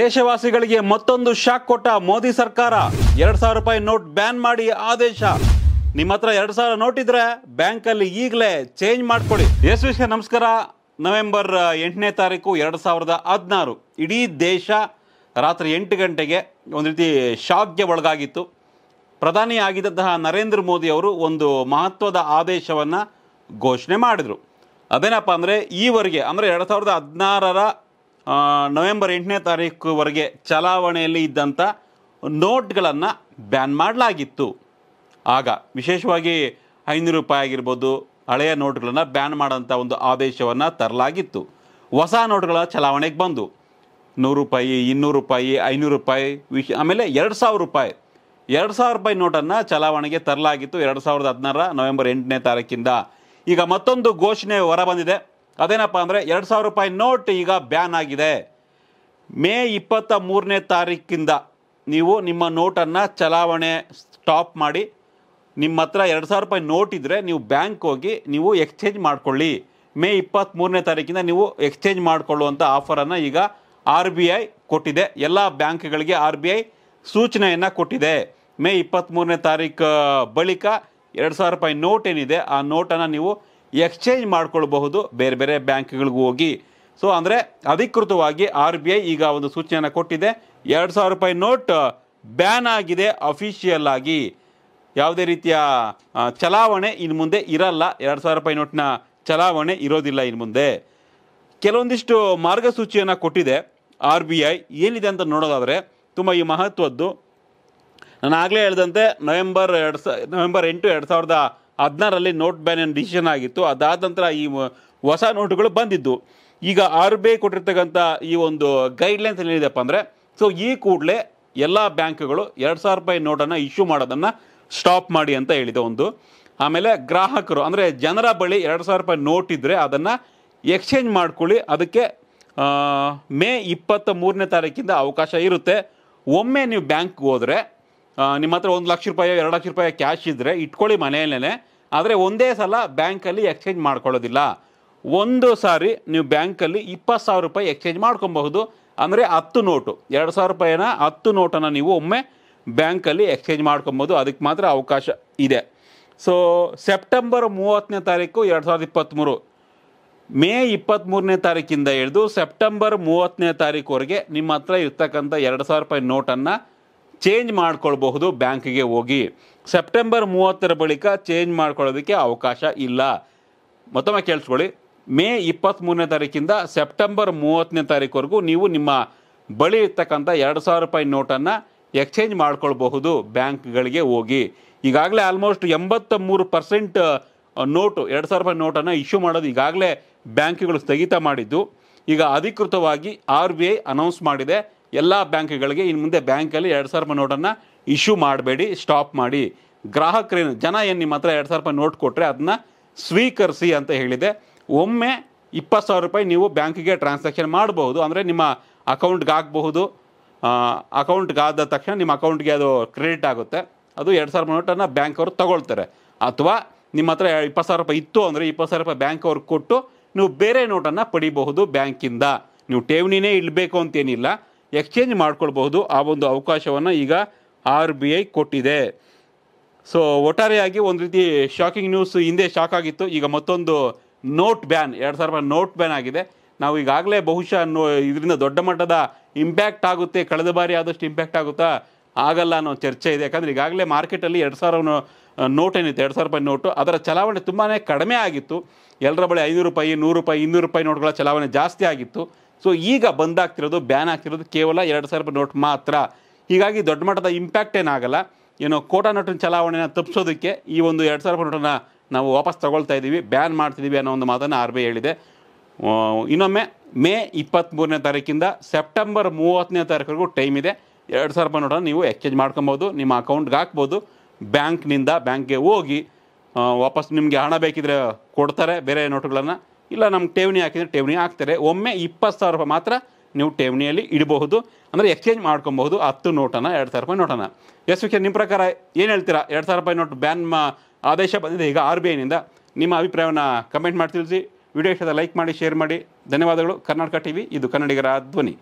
ದೇಶವಾಸಿಗಳಿಗೆ ಮತ್ತೊಂದು ಶಾಕ್ ಕೊಟ್ಟ ಮೋದಿ ಸರ್ಕಾರ ಎರಡು ಸಾವಿರ ರೂಪಾಯಿ ನೋಟ್ ಬ್ಯಾನ್ ಮಾಡಿ ಆದೇಶ ನಿಮ್ಮ ಹತ್ರ ಎರಡು ಸಾವಿರ ನೋಟ್ ಇದ್ರೆ ಬ್ಯಾಂಕಲ್ಲಿ ಈಗಲೇ ಚೇಂಜ್ ಮಾಡ್ಕೊಳ್ಳಿ ಎಸ್ ನಮಸ್ಕಾರ ನವೆಂಬರ್ ಎಂಟನೇ ತಾರೀಕು ಎರಡು ಸಾವಿರದ ಹದಿನಾರು ಇಡೀ ದೇಶ ರಾತ್ರಿ ಎಂಟು ಗಂಟೆಗೆ ಒಂದು ರೀತಿ ಶಾಕ್ಗೆ ಒಳಗಾಗಿತ್ತು ಪ್ರಧಾನಿ ಆಗಿದ್ದಂತಹ ನರೇಂದ್ರ ಮೋದಿ ಅವರು ಒಂದು ಮಹತ್ವದ ಆದೇಶವನ್ನು ಘೋಷಣೆ ಮಾಡಿದರು ಅದೇನಪ್ಪ ಅಂದರೆ ಈವರೆಗೆ ಅಂದರೆ ಎರಡು ಸಾವಿರದ ಹದಿನಾರರ ನವೆಂಬರ್ ಎಂಟನೇ ತಾರೀಕುವರೆಗೆ ಚಲಾವಣೆಯಲ್ಲಿ ಇದ್ದಂಥ ನೋಟ್ಗಳನ್ನು ಬ್ಯಾನ್ ಮಾಡಲಾಗಿತ್ತು ಆಗ ವಿಶೇಷವಾಗಿ ಐನೂರು ರೂಪಾಯಿ ಆಗಿರ್ಬೋದು ಹಳೆಯ ನೋಟ್ಗಳನ್ನು ಬ್ಯಾನ್ ಮಾಡೋಂಥ ಒಂದು ಆದೇಶವನ್ನು ತರಲಾಗಿತ್ತು ಹೊಸ ನೋಟ್ಗಳ ಚಲಾವಣೆಗೆ ಬಂದು ನೂರು ರೂಪಾಯಿ ಇನ್ನೂರು ರೂಪಾಯಿ ಐನೂರು ರೂಪಾಯಿ ವಿಶ್ ಆಮೇಲೆ ಎರಡು ಸಾವಿರ ರೂಪಾಯಿ ಎರಡು ಸಾವಿರ ರೂಪಾಯಿ ನೋಟನ್ನು ಚಲಾವಣೆಗೆ ತರಲಾಗಿತ್ತು ಎರಡು ಸಾವಿರದ ಹದಿನಾರರ ನವೆಂಬರ್ ಎಂಟನೇ ತಾರೀಕಿಂದ ಈಗ ಮತ್ತೊಂದು ಘೋಷಣೆ ಹೊರಬಂದಿದೆ ಅದೇನಪ್ಪ ಅಂದರೆ ಎರಡು ಸಾವಿರ ರೂಪಾಯಿ ನೋಟ್ ಈಗ ಬ್ಯಾನ್ ಆಗಿದೆ ಮೇ ಇಪ್ಪತ್ತ ಮೂರನೇ ತಾರೀಕಿಂದ ನೀವು ನಿಮ್ಮ ನೋಟನ್ನು ಚಲಾವಣೆ ಸ್ಟಾಪ್ ಮಾಡಿ ನಿಮ್ಮ ಹತ್ರ ಎರಡು ಸಾವಿರ ರೂಪಾಯಿ ನೋಟ್ ಇದ್ದರೆ ನೀವು ಬ್ಯಾಂಕ್ ಹೋಗಿ ನೀವು ಎಕ್ಸ್ಚೇಂಜ್ ಮಾಡಿಕೊಳ್ಳಿ ಮೇ ಇಪ್ಪತ್ತ್ಮೂರನೇ ತಾರೀಕಿಂದ ನೀವು ಎಕ್ಸ್ಚೇಂಜ್ ಮಾಡಿಕೊಳ್ಳುವಂಥ ಆಫರನ್ನು ಈಗ ಆರ್ ಬಿ ಐ ಕೊಟ್ಟಿದೆ ಎಲ್ಲ ಬ್ಯಾಂಕ್ಗಳಿಗೆ ಆರ್ ಬಿ ಐ ಸೂಚನೆಯನ್ನು ಕೊಟ್ಟಿದೆ ಮೇ ಇಪ್ಪತ್ತ್ಮೂರನೇ ತಾರೀಕು ಬಳಿಕ ಎರಡು ಸಾವಿರ ರೂಪಾಯಿ ನೋಟ್ ಏನಿದೆ ಆ ನೋಟನ್ನು ನೀವು ಎಕ್ಸ್ಚೇಂಜ್ ಮಾಡ್ಕೊಳ್ಬಹುದು ಬೇರೆ ಬೇರೆ ಬ್ಯಾಂಕ್ಗಳಿಗೂ ಹೋಗಿ ಸೊ ಅಂದರೆ ಅಧಿಕೃತವಾಗಿ ಆರ್ ಬಿ ಐ ಈಗ ಒಂದು ಸೂಚನೆಯನ್ನು ಕೊಟ್ಟಿದೆ ಎರಡು ಸಾವಿರ ರೂಪಾಯಿ ನೋಟ್ ಬ್ಯಾನ್ ಆಗಿದೆ ಅಫಿಷಿಯಲ್ ಆಗಿ ಯಾವುದೇ ರೀತಿಯ ಚಲಾವಣೆ ಇನ್ನು ಮುಂದೆ ಇರಲ್ಲ ಎರಡು ಸಾವಿರ ರೂಪಾಯಿ ನೋಟ್ನ ಚಲಾವಣೆ ಇರೋದಿಲ್ಲ ಇನ್ನು ಮುಂದೆ ಕೆಲವೊಂದಿಷ್ಟು ಮಾರ್ಗಸೂಚಿಯನ್ನು ಕೊಟ್ಟಿದೆ ಆರ್ ಬಿ ಐ ಏನಿದೆ ಅಂತ ನೋಡೋದಾದರೆ ತುಂಬ ಈ ಮಹತ್ವದ್ದು ನಾನು ಆಗಲೇ ಹೇಳಿದಂತೆ ನವೆಂಬರ್ ಎರಡು ಸ ನವೆಂಬರ್ ಎಂಟು ಎರಡು ಸಾವಿರದ ಹದಿನಾರರಲ್ಲಿ ನೋಟ್ ಬ್ಯಾನ್ ಡಿಸಿಷನ್ ಆಗಿತ್ತು ಅದಾದ ನಂತರ ಈ ಹೊಸ ನೋಟುಗಳು ಬಂದಿದ್ದು ಈಗ ಆರ್ ಬಿ ಐ ಕೊಟ್ಟಿರ್ತಕ್ಕಂಥ ಈ ಒಂದು ಗೈಡ್ಲೈನ್ಸ್ ಏನಿದೆಪ್ಪ ಅಂದರೆ ಸೊ ಈ ಕೂಡಲೇ ಎಲ್ಲ ಬ್ಯಾಂಕ್ಗಳು ಎರಡು ಸಾವಿರ ರೂಪಾಯಿ ನೋಟನ್ನು ಇಶ್ಯೂ ಮಾಡೋದನ್ನು ಸ್ಟಾಪ್ ಮಾಡಿ ಅಂತ ಹೇಳಿದೆ ಒಂದು ಆಮೇಲೆ ಗ್ರಾಹಕರು ಅಂದರೆ ಜನರ ಬಳಿ ಎರಡು ಸಾವಿರ ರೂಪಾಯಿ ನೋಟ್ ಇದ್ದರೆ ಅದನ್ನು ಎಕ್ಸ್ಚೇಂಜ್ ಮಾಡ್ಕೊಳ್ಳಿ ಅದಕ್ಕೆ ಮೇ ಇಪ್ಪತ್ತ ಮೂರನೇ ತಾರೀಕಿಂದ ಅವಕಾಶ ಇರುತ್ತೆ ಒಮ್ಮೆ ನೀವು ಬ್ಯಾಂಕ್ಗೆ ಹೋದರೆ ನಿಮ್ಮ ಹತ್ರ ಒಂದು ಲಕ್ಷ ರೂಪಾಯಿ ಎರಡು ಲಕ್ಷ ರೂಪಾಯಿ ಕ್ಯಾಶ್ ಇದ್ದರೆ ಇಟ್ಕೊಳ್ಳಿ ಮನೆಯಲ್ಲೇ ಆದರೆ ಒಂದೇ ಸಲ ಬ್ಯಾಂಕಲ್ಲಿ ಎಕ್ಸ್ಚೇಂಜ್ ಮಾಡ್ಕೊಳ್ಳೋದಿಲ್ಲ ಒಂದು ಸಾರಿ ನೀವು ಬ್ಯಾಂಕಲ್ಲಿ ಇಪ್ಪತ್ತು ಸಾವಿರ ರೂಪಾಯಿ ಎಕ್ಸ್ಚೇಂಜ್ ಮಾಡ್ಕೊಬಹುದು ಅಂದರೆ ಹತ್ತು ನೋಟು ಎರಡು ಸಾವಿರ ರೂಪಾಯಿನ ಹತ್ತು ನೋಟನ್ನು ನೀವು ಒಮ್ಮೆ ಬ್ಯಾಂಕಲ್ಲಿ ಎಕ್ಸ್ಚೇಂಜ್ ಮಾಡ್ಕೊಬೋದು ಅದಕ್ಕೆ ಮಾತ್ರ ಅವಕಾಶ ಇದೆ ಸೊ ಸೆಪ್ಟೆಂಬರ್ ಮೂವತ್ತನೇ ತಾರೀಕು ಎರಡು ಸಾವಿರದ ಇಪ್ಪತ್ತ್ಮೂರು ಮೇ ಇಪ್ಪತ್ತ್ಮೂರನೇ ತಾರೀಕಿಂದ ಹಿಡಿದು ಸೆಪ್ಟೆಂಬರ್ ಮೂವತ್ತನೇ ತಾರೀಕುವರೆಗೆ ನಿಮ್ಮ ಹತ್ರ ಇರ್ತಕ್ಕಂಥ ಎರಡು ಸಾವಿರ ರೂಪಾಯಿ ನೋಟನ್ನು ಚೇಂಜ್ ಮಾಡ್ಕೊಳ್ಬಹುದು ಬ್ಯಾಂಕಿಗೆ ಹೋಗಿ ಸೆಪ್ಟೆಂಬರ್ ಮೂವತ್ತರ ಬಳಿಕ ಚೇಂಜ್ ಮಾಡ್ಕೊಳ್ಳೋದಕ್ಕೆ ಅವಕಾಶ ಇಲ್ಲ ಮತ್ತೊಮ್ಮೆ ಕೇಳಿಸ್ಕೊಳ್ಳಿ ಮೇ ಇಪ್ಪತ್ತ್ಮೂರನೇ ತಾರೀಕಿಂದ ಸೆಪ್ಟೆಂಬರ್ ಮೂವತ್ತನೇ ತಾರೀಕುವರೆಗೂ ನೀವು ನಿಮ್ಮ ಬಳಿ ಇರ್ತಕ್ಕಂಥ ಎರಡು ಸಾವಿರ ರೂಪಾಯಿ ನೋಟನ್ನು ಎಕ್ಸ್ಚೇಂಜ್ ಮಾಡ್ಕೊಳ್ಬಹುದು ಬ್ಯಾಂಕ್ಗಳಿಗೆ ಹೋಗಿ ಈಗಾಗಲೇ ಆಲ್ಮೋಸ್ಟ್ ಎಂಬತ್ತ ಮೂರು ಪರ್ಸೆಂಟ್ ನೋಟು ಎರಡು ಸಾವಿರ ರೂಪಾಯಿ ನೋಟನ್ನು ಇಶ್ಯೂ ಮಾಡೋದು ಈಗಾಗಲೇ ಬ್ಯಾಂಕ್ಗಳು ಸ್ಥಗಿತ ಮಾಡಿದ್ದು ಈಗ ಅಧಿಕೃತವಾಗಿ ಆರ್ ಬಿ ಐ ಅನೌನ್ಸ್ ಮಾಡಿದೆ ಎಲ್ಲ ಬ್ಯಾಂಕ್ಗಳಿಗೆ ಇನ್ನು ಮುಂದೆ ಬ್ಯಾಂಕಲ್ಲಿ ಎರಡು ಸಾವಿರ ರೂಪಾಯಿ ನೋಟನ್ನು ಇಶ್ಯೂ ಮಾಡಬೇಡಿ ಸ್ಟಾಪ್ ಮಾಡಿ ಗ್ರಾಹಕರೇನು ಜನ ಏನು ನಿಮ್ಮ ಹತ್ರ ಎರಡು ಸಾವಿರ ರೂಪಾಯಿ ನೋಟ್ ಕೊಟ್ಟರೆ ಅದನ್ನ ಸ್ವೀಕರಿಸಿ ಅಂತ ಹೇಳಿದೆ ಒಮ್ಮೆ ಇಪ್ಪತ್ತು ಸಾವಿರ ರೂಪಾಯಿ ನೀವು ಬ್ಯಾಂಕಿಗೆ ಟ್ರಾನ್ಸಾಕ್ಷನ್ ಮಾಡಬಹುದು ಅಂದರೆ ನಿಮ್ಮ ಅಕೌಂಟ್ಗೆ ಆಗಬಹುದು ಅಕೌಂಟ್ಗಾದ ತಕ್ಷಣ ನಿಮ್ಮ ಅಕೌಂಟ್ಗೆ ಅದು ಕ್ರೆಡಿಟ್ ಆಗುತ್ತೆ ಅದು ಎರಡು ಸಾವಿರ ನೋಟನ್ನು ಬ್ಯಾಂಕ್ ಅವರು ತಗೊಳ್ತಾರೆ ಅಥವಾ ನಿಮ್ಮ ಹತ್ರ ಇಪ್ಪತ್ತು ಸಾವಿರ ರೂಪಾಯಿ ಇತ್ತು ಅಂದರೆ ಇಪ್ಪತ್ತು ಸಾವಿರ ರೂಪಾಯಿ ಬ್ಯಾಂಕ್ ಅವ್ರಿಗೆ ಕೊಟ್ಟು ನೀವು ಬೇರೆ ನೋಟನ್ನು ಪಡಿಬಹುದು ಬ್ಯಾಂಕಿಂದ ನೀವು ಠೇವಣಿನೇ ಇಡಬೇಕು ಅಂತೇನಿಲ್ಲ ಎಕ್ಸ್ಚೇಂಜ್ ಮಾಡ್ಕೊಳ್ಬಹುದು ಆ ಒಂದು ಅವಕಾಶವನ್ನು ಈಗ ಆರ್ ಬಿ ಐ ಕೊಟ್ಟಿದೆ ಸೊ ಒಟ್ಟಾರೆಯಾಗಿ ಒಂದು ರೀತಿ ಶಾಕಿಂಗ್ ನ್ಯೂಸ್ ಹಿಂದೆ ಶಾಕ್ ಆಗಿತ್ತು ಈಗ ಮತ್ತೊಂದು ನೋಟ್ ಬ್ಯಾನ್ ಎರಡು ಸಾವಿರ ರೂಪಾಯಿ ನೋಟ್ ಬ್ಯಾನ್ ಆಗಿದೆ ನಾವು ಈಗಾಗಲೇ ಬಹುಶಃ ನೋ ಇದರಿಂದ ದೊಡ್ಡ ಮಟ್ಟದ ಇಂಪ್ಯಾಕ್ಟ್ ಆಗುತ್ತೆ ಕಳೆದ ಬಾರಿ ಆದಷ್ಟು ಇಂಪ್ಯಾಕ್ಟ್ ಆಗುತ್ತಾ ಆಗಲ್ಲ ಅನ್ನೋ ಚರ್ಚೆ ಇದೆ ಯಾಕಂದರೆ ಈಗಾಗಲೇ ಮಾರ್ಕೆಟಲ್ಲಿ ಎರಡು ಸಾವಿರ ನೋಟ್ ಏನಿತ್ತು ಎರಡು ಸಾವಿರ ರೂಪಾಯಿ ನೋಟು ಅದರ ಚಲಾವಣೆ ತುಂಬಾ ಕಡಿಮೆ ಆಗಿತ್ತು ಎಲ್ಲರ ಬಳಿ ಐನೂರು ರೂಪಾಯಿ ನೂರು ರೂಪಾಯಿ ಇನ್ನೂರು ರೂಪಾಯಿ ನೋಟ್ಗಳ ಚಲಾವಣೆ ಜಾಸ್ತಿ ಆಗಿತ್ತು ಸೊ ಈಗ ಬಂದಾಗ್ತಿರೋದು ಬ್ಯಾನ್ ಆಗ್ತಿರೋದು ಕೇವಲ ಎರಡು ಸಾವಿರ ರೂಪಾಯಿ ನೋಟ್ ಮಾತ್ರ ಹೀಗಾಗಿ ದೊಡ್ಡ ಮಟ್ಟದ ಇಂಪ್ಯಾಕ್ಟ್ ಏನಾಗಲ್ಲ ಏನೋ ಕೋಟಾ ನೋಟಿನ ಚಲಾವಣೆನ ತಪ್ಪಿಸೋದಕ್ಕೆ ಈ ಒಂದು ಎರಡು ಸಾವಿರ ರೂಪಾಯಿ ನೋಟನ್ನು ನಾವು ವಾಪಸ್ ತಗೊಳ್ತಾ ಇದ್ದೀವಿ ಬ್ಯಾನ್ ಮಾಡ್ತಿದ್ದೀವಿ ಅನ್ನೋ ಒಂದು ಮಾತನ್ನು ಆರ್ ಬಿ ಐ ಹೇಳಿದೆ ಇನ್ನೊಮ್ಮೆ ಮೇ ಇಪ್ಪತ್ತ್ಮೂರನೇ ತಾರೀಕಿಂದ ಸೆಪ್ಟೆಂಬರ್ ಮೂವತ್ತನೇ ತಾರೀಕರೆಗೂ ಟೈಮ್ ಇದೆ ಎರಡು ಸಾವಿರ ರೂಪಾಯಿ ನೋಟನ್ನು ನೀವು ಎಕ್ಸ್ಚೇಂಜ್ ಮಾಡ್ಕೊಬೋದು ನಿಮ್ಮ ಅಕೌಂಟ್ಗೆ ಹಾಕ್ಬೋದು ಬ್ಯಾಂಕ್ನಿಂದ ಬ್ಯಾಂಕ್ಗೆ ಹೋಗಿ ವಾಪಸ್ ನಿಮಗೆ ಹಣ ಬೇಕಿದ್ರೆ ಕೊಡ್ತಾರೆ ಬೇರೆ ನೋಟುಗಳನ್ನು ಇಲ್ಲ ನಮ್ಮ ಠೇವಣಿ ಹಾಕಿದರೆ ಠೇವಣಿ ಹಾಕ್ತಾರೆ ಒಮ್ಮೆ ಇಪ್ಪತ್ತು ಸಾವಿರ ರೂಪಾಯಿ ಮಾತ್ರ ನೀವು ಠೇವಣಿಯಲ್ಲಿ ಇಡಬಹುದು ಅಂದರೆ ಎಕ್ಸ್ಚೇಂಜ್ ಮಾಡ್ಕೊಬಹುದು ಹತ್ತು ನೋಟನ್ನು ಎರಡು ಸಾವಿರ ರೂಪಾಯಿ ನೋಟನ್ನು ಎಸ್ ವಿಕೆ ನಿಮ್ಮ ಪ್ರಕಾರ ಏನು ಹೇಳ್ತೀರಾ ಎರಡು ಸಾವಿರ ರೂಪಾಯಿ ನೋಟ್ ಬ್ಯಾನ್ ಮಾ ಆದೇಶ ಬಂದಿದೆ ಈಗ ಆರ್ ಬಿ ಐನಿಂದ ನಿಮ್ಮ ಅಭಿಪ್ರಾಯವನ್ನು ಕಮೆಂಟ್ ಮಾಡಿ ತಿಳಿಸಿ ವಿಡಿಯೋ ಇಷ್ಟದ ಲೈಕ್ ಮಾಡಿ ಶೇರ್ ಮಾಡಿ ಧನ್ಯವಾದಗಳು ಕರ್ನಾಟಕ ಟಿ ವಿ ಇದು ಕನ್ನಡಿಗರ ಧ್ವನಿ